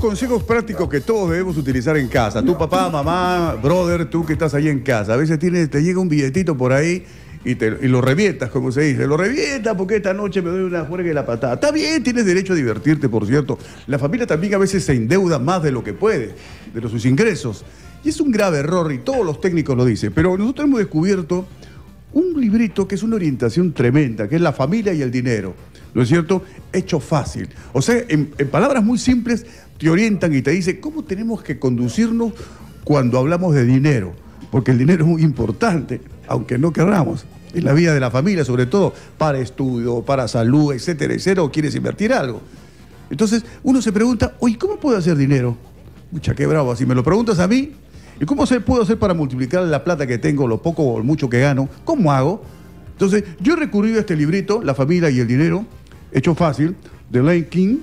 consejos prácticos que todos debemos utilizar en casa. Tu papá, mamá, brother, tú que estás ahí en casa. A veces tienes, te llega un billetito por ahí y, lo revientas, como se dice. Lo revientas porque esta noche me doy una juerga y la patada. Está bien, tienes derecho a divertirte, por cierto. La familia también a veces se endeuda más de lo que puede, de sus ingresos. Y es un grave error y todos los técnicos lo dicen. Pero nosotros hemos descubierto un librito que es una orientación tremenda, que es la familia y el dinero. ¿no es cierto? Hecho fácil. O sea, en, palabras muy simples te orientan y te dicen cómo tenemos que conducirnos cuando hablamos de dinero, porque el dinero es muy importante, aunque no querramos. En la vida de la familia, sobre todo, para estudio, para salud, etcétera, etcétera, o quieres invertir algo. Entonces, uno se pregunta, oye, ¿cómo puedo hacer dinero? Mucha, qué bravo, si me lo preguntas a mí, ¿y cómo se puedo hacer para multiplicar la plata que tengo, lo poco o mucho que gano? ¿Cómo hago? Entonces, yo he recurrido a este librito, La familia y el dinero, Hecho Fácil, de Lane King.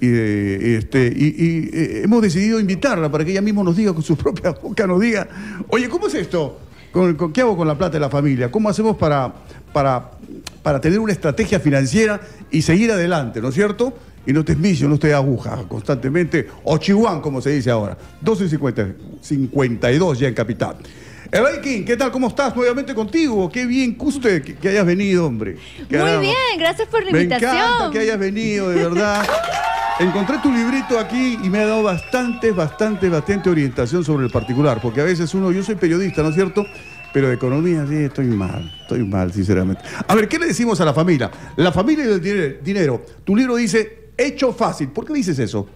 Y, eh, este, y, eh, hemos decidido invitarla para que ella misma nos diga con su propia boca, nos diga, oye, ¿cómo es esto? ¿Con, con, qué hago con la plata de la familia? ¿Cómo hacemos para, para, para tener una estrategia financiera y seguir adelante, ¿no es cierto? y no te esmicio, no te aguja constantemente, o chihuán, como se dice ahora. 12.52 ya en Capital. Eloy King, ¿qué tal? ¿Cómo estás? Nuevamente contigo. Qué bien usted que, hayas venido, hombre. Muy bien, gracias por la invitación. Me encanta que hayas venido, de verdad. Encontré tu librito aquí y me ha dado bastante, bastante, bastante orientación sobre el particular, porque a veces uno, yo soy periodista, ¿no es cierto? Pero de economía, sí, estoy mal, estoy mal, sinceramente. A ver, ¿qué le decimos a la familia? La familia y el dinero. Tu libro dice, hecho fácil. ¿Por qué dices eso?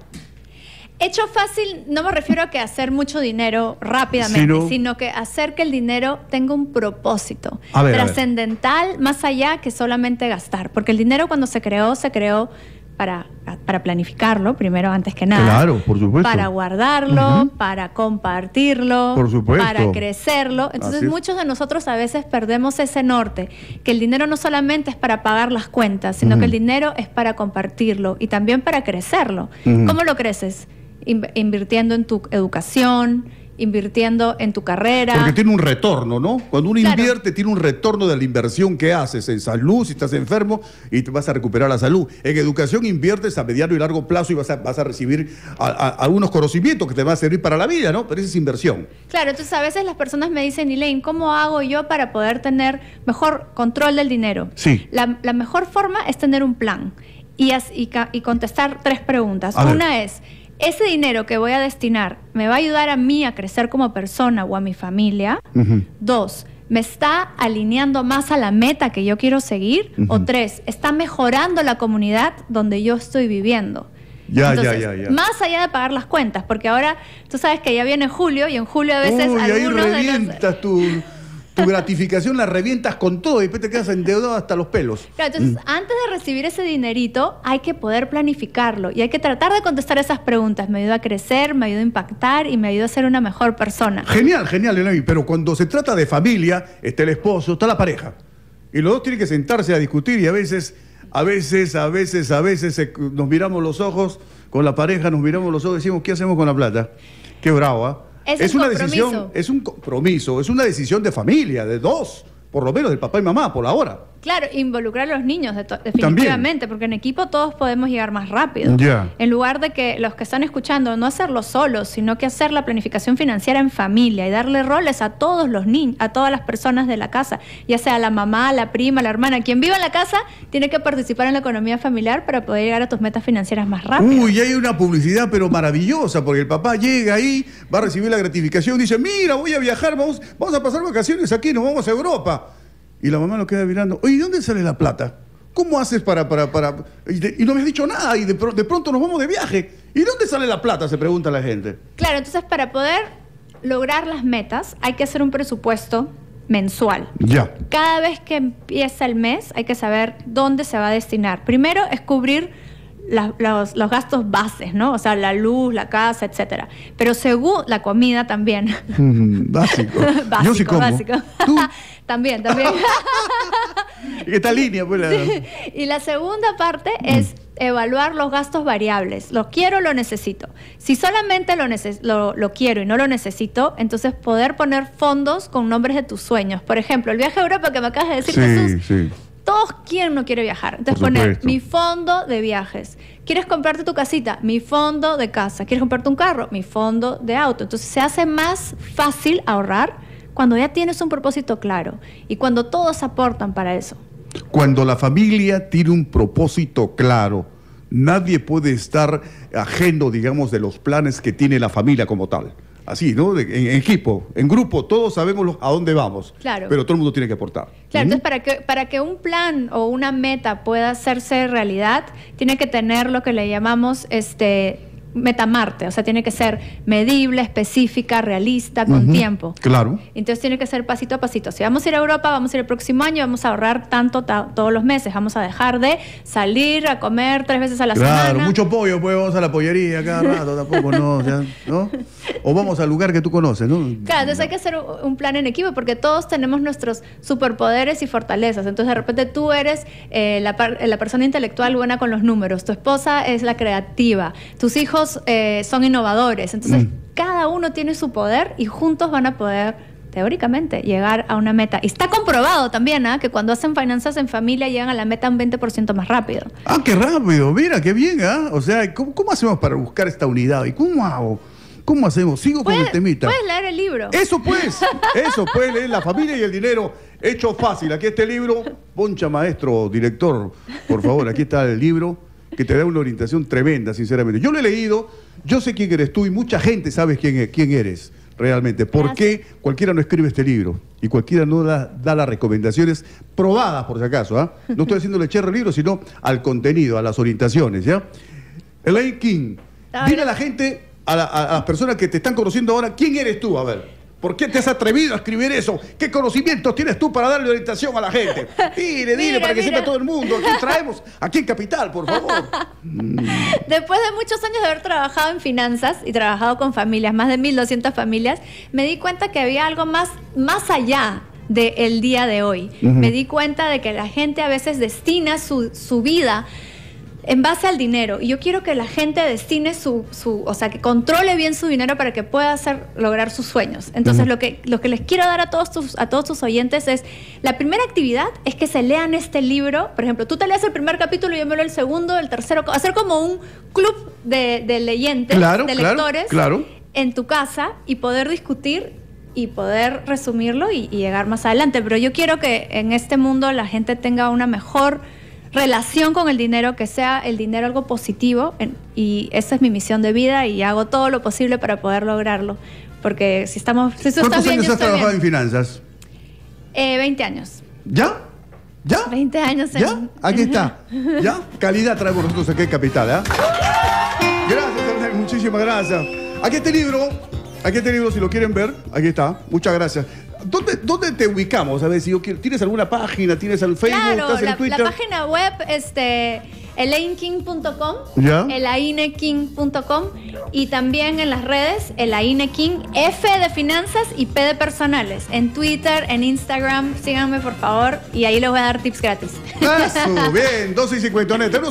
Hecho fácil, no me refiero a que hacer mucho dinero rápidamente, sino, que hacer que el dinero tenga un propósito trascendental más allá que solamente gastar. Porque el dinero cuando se creó, se creó para, para planificarlo, primero antes que nada. Claro, por supuesto. Para guardarlo, para compartirlo, para crecerlo. Entonces muchos de nosotros a veces perdemos ese norte, que el dinero no solamente es para pagar las cuentas, sino que el dinero es para compartirlo y también para crecerlo. ¿Cómo lo creces? invirtiendo en tu educación, invirtiendo en tu carrera. Porque tiene un retorno, ¿no? Cuando uno invierte, tiene un retorno de la inversión que haces en salud, si estás enfermo, y te vas a recuperar la salud. En educación inviertes a mediano y largo plazo y vas a, vas a recibir algunos conocimientos que te van a servir para la vida, ¿no? Pero esa es inversión. Claro, entonces a veces las personas me dicen, Elaine, ¿cómo hago yo para poder tener mejor control del dinero? Sí. La, mejor forma es tener un plan y, y, contestar tres preguntas. Una es ese dinero que voy a destinar me va a ayudar a mí a crecer como persona o a mi familia. Dos, me está alineando más a la meta que yo quiero seguir. O tres, está mejorando la comunidad donde yo estoy viviendo. Ya, ya, ya, Más allá de pagar las cuentas, porque ahora tú sabes que ya viene julio y en julio a veces Uy, ahí revientas tu tu gratificación la revientas con todo y después te quedas endeudado hasta los pelos. Claro, entonces mm. antes de recibir ese dinerito hay que poder planificarlo y hay que tratar de contestar esas preguntas. Me ayuda a crecer, me ayuda a impactar y me ayuda a ser una mejor persona. Genial, genial, Pero cuando se trata de familia, está el esposo, está la pareja. Y los dos tienen que sentarse a discutir y a veces, a veces, a veces, a veces nos miramos los ojos con la pareja, nos miramos los ojos y decimos, ¿qué hacemos con la plata? Qué brava! ¿ah? Es, una decisión, es un compromiso, es una decisión de familia, de dos, por lo menos del papá y mamá, por ahora. Claro, involucrar a los niños, definitivamente, porque en equipo todos podemos llegar más rápido. En lugar de que los que están escuchando no hacerlo solos, sino que hacer la planificación financiera en familia y darle roles a todos los niños, a todas las personas de la casa, ya sea la mamá, la prima, la hermana, quien viva en la casa tiene que participar en la economía familiar para poder llegar a tus metas financieras más rápido. Uy, hay una publicidad pero maravillosa, porque el papá llega ahí, va a recibir la gratificación, dice, mira, voy a viajar, vamos, vamos a pasar vacaciones aquí, nos vamos a Europa. Y la mamá lo queda mirando, oye, ¿y dónde sale la plata? ¿Cómo haces para...? para, para... Y, no me has dicho nada y de, de pronto nos vamos de viaje. ¿Y dónde sale la plata? Se pregunta la gente. Claro, entonces para poder lograr las metas hay que hacer un presupuesto mensual. Ya. Cada vez que empieza el mes hay que saber dónde se va a destinar. Primero es cubrir los, gastos bases, ¿no? O sea, la luz, la casa, etcétera. Pero según la comida también. Mm, básico. básico. Básico. también, también. Esta línea, pues. La... Y la segunda parte es mm. evaluar los gastos variables. Lo quiero, o lo necesito. Si solamente lo, lo, quiero y no lo necesito, entonces poder poner fondos con nombres de tus sueños. Por ejemplo, el viaje a Europa que me acabas de decir, sí, Sí todos quieren no quiere viajar. Entonces poner mi fondo de viajes. ¿Quieres comprarte tu casita? Mi fondo de casa. ¿Quieres comprarte un carro? Mi fondo de auto. Entonces se hace más fácil ahorrar cuando ya tienes un propósito claro y cuando todos aportan para eso. Cuando la familia tiene un propósito claro, nadie puede estar ajeno, digamos, de los planes que tiene la familia como tal así, ¿no? en, equipo, en grupo, todos sabemos a dónde vamos. Claro. Pero todo el mundo tiene que aportar. Claro, entonces para que, para que un plan o una meta pueda hacerse realidad, tiene que tener lo que le llamamos este metamarte, o sea, tiene que ser medible, específica, realista, con tiempo. Claro. Entonces tiene que ser pasito a pasito. Si vamos a ir a Europa, vamos a ir el próximo año, vamos a ahorrar tanto todos los meses, vamos a dejar de salir a comer tres veces a la semana. Claro, mucho pollo, pues vamos a la pollería cada rato, tampoco, no, o ¿no? O vamos al lugar que tú conoces, ¿no? Claro, entonces hay que hacer un plan en equipo porque todos tenemos nuestros superpoderes y fortalezas. Entonces de repente tú eres eh, la persona intelectual buena con los números, tu esposa es la creativa, tus hijos eh, son innovadores. Entonces, mm. cada uno tiene su poder y juntos van a poder, teóricamente, llegar a una meta. Y está comprobado también ¿ah? que cuando hacen finanzas en familia llegan a la meta un 20% más rápido. Ah, qué rápido, mira, qué bien, ¿ah? O sea, ¿cómo, hacemos para buscar esta unidad? ¿Y cómo hago? ¿Cómo hacemos? Sigo con el temita. Puedes leer el libro. Eso pues, eso puedes leer La familia y el dinero. Hecho fácil. Aquí este libro. Poncha, maestro, director, por favor, aquí está el libro que te da una orientación tremenda, sinceramente. Yo lo he leído, yo sé quién eres tú y mucha gente sabe quién, e-, quién eres realmente. ¿Por qué cualquiera no escribe este libro? Y cualquiera no da, las recomendaciones probadas, por si acaso. Ah? No estoy haciéndole lecher el libro, sino al contenido, a las orientaciones. ¿ya? Elaine King, ah, dile a la gente, a las personas que te están conociendo ahora, ¿quién eres tú? A ver. ¿Por qué te has atrevido a escribir eso? ¿Qué conocimientos tienes tú para darle orientación a la gente? Dile, dile, para que sepa todo el mundo. ¿Qué traemos, aquí en Capital, por favor. Después de muchos años de haber trabajado en finanzas y trabajado con familias, más de 1.200 familias, me di cuenta que había algo más, más allá del día de hoy. Me di cuenta de que la gente a veces destina su, su vida en base al dinero. Y yo quiero que la gente destine su, su, o sea, que controle bien su dinero para que pueda hacer, lograr sus sueños. Entonces, lo, que, lo que les quiero dar a todos, tus, a todos tus oyentes es, la primera actividad es que se lean este libro. Por ejemplo, tú te leas el primer capítulo y yo me lo el segundo, el tercero. Hacer como un club de, leyentes, de lectores. Claro, En tu casa y poder discutir y poder resumirlo y llegar más adelante. Pero yo quiero que en este mundo la gente tenga una mejor relación con el dinero, que sea el dinero algo positivo y esa es mi misión de vida y hago todo lo posible para poder lograrlo. Porque si estamos... ¿Cuántos años has trabajado en finanzas? 20 eh, años. ¿Ya? ¿Ya? 20 años. En... ¿Ya? Aquí está. ¿Ya? Calidad trae nosotros aquí en Capital, ¿eh? Gracias, Muchísimas gracias. Aquí este libro, aquí este libro, si lo quieren ver, aquí está. Muchas gracias. ¿Dónde, te ubicamos? A ver, si yo quiero, ¿tienes alguna página? ¿Tienes el Facebook? ¿Estás en la, la página web, este elainking.com, elainking.com y también en las redes elainking, F de finanzas y P de personales, en Twitter, en Instagram, síganme por favor y ahí les voy a dar tips gratis. Eso, bien, 12 y 50.